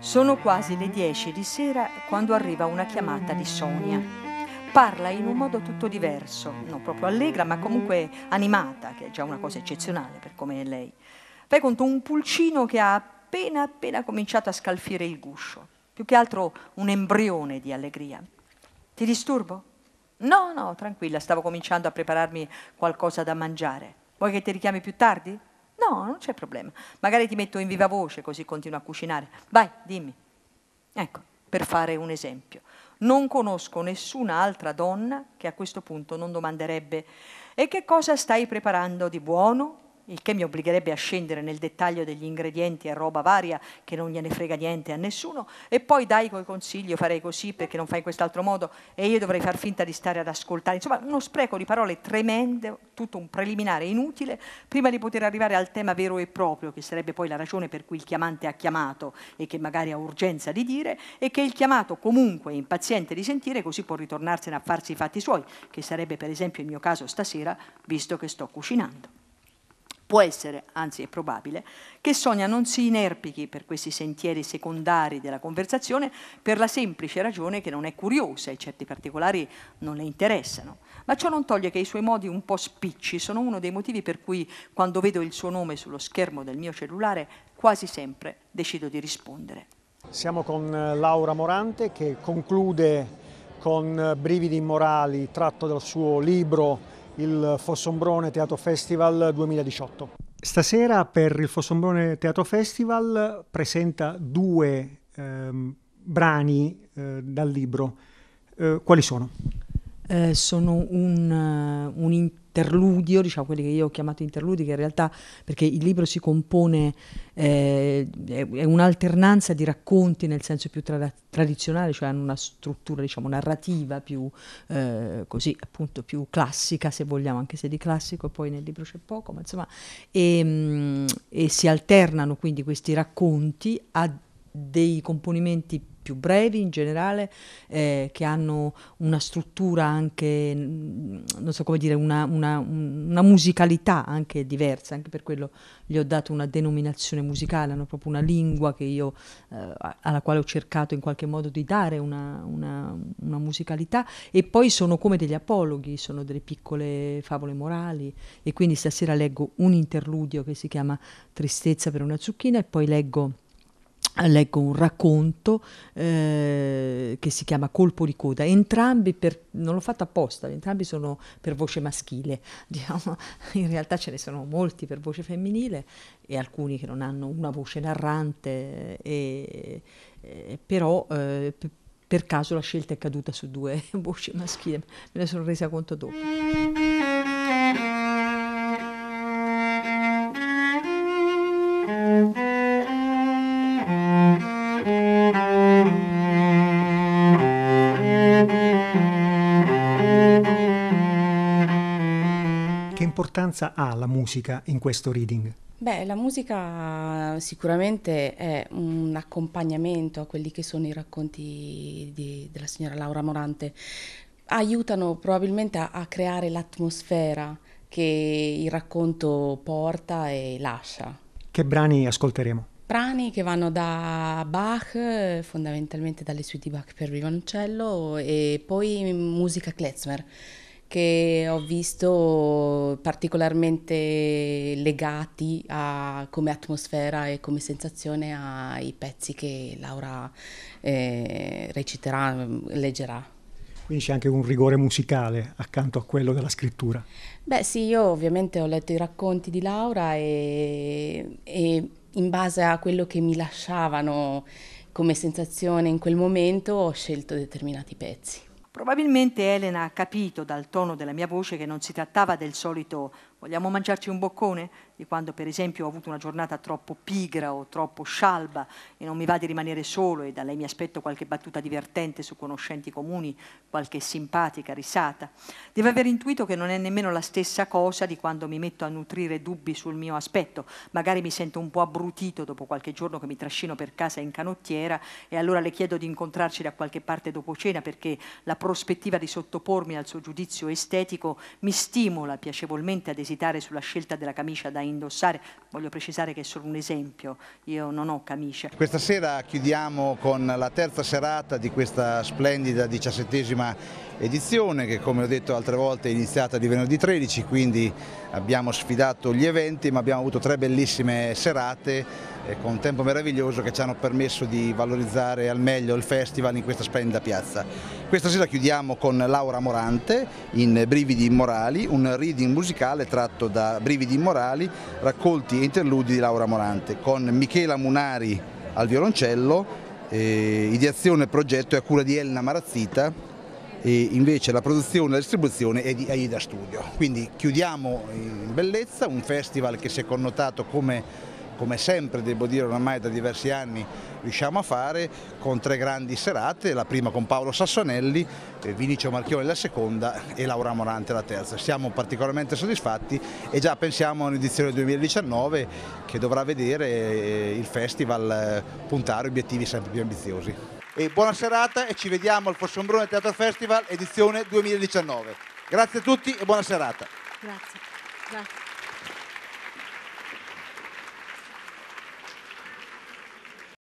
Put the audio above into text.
Sono quasi le 10 di sera quando arriva una chiamata di Sonia. Parla in un modo tutto diverso, non proprio allegra, ma comunque animata, che è già una cosa eccezionale per come è lei. Fai conto un pulcino che ha appena appena cominciato a scalfire il guscio, più che altro un embrione di allegria. Ti disturbo? No, no, tranquilla, stavo cominciando a prepararmi qualcosa da mangiare. Vuoi che ti richiami più tardi? No, non c'è problema. Magari ti metto in viva voce così continua a cucinare. Vai, dimmi. Ecco, per fare un esempio. Non conosco nessuna altra donna che a questo punto non domanderebbe e che cosa stai preparando di buono? il che mi obbligherebbe a scendere nel dettaglio degli ingredienti e roba varia che non gliene frega niente a nessuno e poi dai quel consiglio farei così perché non fai in quest'altro modo e io dovrei far finta di stare ad ascoltare insomma uno spreco di parole tremende tutto un preliminare inutile prima di poter arrivare al tema vero e proprio che sarebbe poi la ragione per cui il chiamante ha chiamato e che magari ha urgenza di dire e che il chiamato comunque è impaziente di sentire così può ritornarsene a farsi i fatti suoi che sarebbe per esempio il mio caso stasera visto che sto cucinando Può essere, anzi è probabile, che Sonia non si inerpichi per questi sentieri secondari della conversazione per la semplice ragione che non è curiosa e certi particolari non le interessano. Ma ciò non toglie che i suoi modi un po' spicci sono uno dei motivi per cui quando vedo il suo nome sullo schermo del mio cellulare quasi sempre decido di rispondere. Siamo con eh, Laura Morante che conclude con eh, brividi immorali tratto dal suo libro il Fossombrone Teatro Festival 2018. Stasera per il Fossombrone Teatro Festival presenta due ehm, brani eh, dal libro. Eh, quali sono? Eh, sono un, eh, un interludio, diciamo quelli che io ho chiamato interludi, che in realtà perché il libro si compone, eh, è un'alternanza di racconti nel senso più tra- tradizionale, cioè hanno una struttura diciamo narrativa più eh, così appunto più classica se vogliamo, anche se di classico poi nel libro c'è poco, ma insomma, e, ehm, e si alternano quindi questi racconti a dei componimenti più brevi in generale, eh, che hanno una struttura anche, mm, non so come dire, una, una, una, musicalità anche diversa, anche per quello gli ho dato una denominazione musicale, hanno proprio una lingua io, eh, alla quale ho cercato in qualche modo di dare una, una, musicalità e poi sono come degli apologhi, sono delle piccole favole morali e quindi stasera leggo un interludio che si chiama Tristezza per una zucchina e poi leggo leggo un racconto eh, che si chiama Colpo di coda, entrambi per, non l'ho fatto apposta, entrambi sono per voce maschile, diciamo. in realtà ce ne sono molti per voce femminile e alcuni che non hanno una voce narrante, e, e, eh, però eh, per caso la scelta è caduta su due voci maschile. me ne sono resa conto dopo. importanza ha la musica in questo reading? Beh, la musica sicuramente è un accompagnamento a quelli che sono i racconti di, della signora Laura Morante. Aiutano probabilmente a, a creare l'atmosfera che il racconto porta e lascia. Che brani ascolteremo? Brani che vanno da Bach, fondamentalmente dalle suite di Bach per violoncello, e poi musica klezmer che ho visto particolarmente legati a, come atmosfera e come sensazione ai pezzi che Laura eh, reciterà, leggerà. Quindi c'è anche un rigore musicale accanto a quello della scrittura. Beh sì, io ovviamente ho letto i racconti di Laura e, e in base a quello che mi lasciavano come sensazione in quel momento ho scelto determinati pezzi. Probabilmente Elena ha capito dal tono della mia voce che non si trattava del solito Vogliamo mangiarci un boccone di quando per esempio ho avuto una giornata troppo pigra o troppo scialba e non mi va di rimanere solo e da lei mi aspetto qualche battuta divertente su conoscenti comuni, qualche simpatica risata. Deve aver intuito che non è nemmeno la stessa cosa di quando mi metto a nutrire dubbi sul mio aspetto. Magari mi sento un po' abbrutito dopo qualche giorno che mi trascino per casa in canottiera e allora le chiedo di incontrarci da qualche parte dopo cena perché la prospettiva di sottopormi al suo giudizio estetico mi stimola piacevolmente a desiderare esitare sulla scelta della camicia da indossare, voglio precisare che è solo un esempio, io non ho camicia. Questa sera chiudiamo con la terza serata di questa splendida diciassettesima edizione che come ho detto altre volte è iniziata di venerdì 13, quindi abbiamo sfidato gli eventi ma abbiamo avuto tre bellissime serate con un tempo meraviglioso che ci hanno permesso di valorizzare al meglio il festival in questa splendida piazza. Questa sera chiudiamo con Laura Morante in Brividi Immorali, un reading musicale tratto da Brividi Immorali, raccolti e interludi di Laura Morante, con Michela Munari al violoncello, eh, ideazione e progetto è a cura di Elena Marazzita, e invece la produzione e la distribuzione è di Aida Studio. Quindi chiudiamo in bellezza un festival che si è connotato come come sempre devo dire ormai da diversi anni riusciamo a fare con tre grandi serate, la prima con Paolo Sassonelli, eh, Vinicio Marchione la seconda e Laura Morante la terza. Siamo particolarmente soddisfatti e già pensiamo a un'edizione 2019 che dovrà vedere eh, il festival eh, puntare obiettivi sempre più ambiziosi. E buona serata e ci vediamo al Fossombrone Teatro Festival edizione 2019. Grazie a tutti e buona serata. Grazie. Grazie.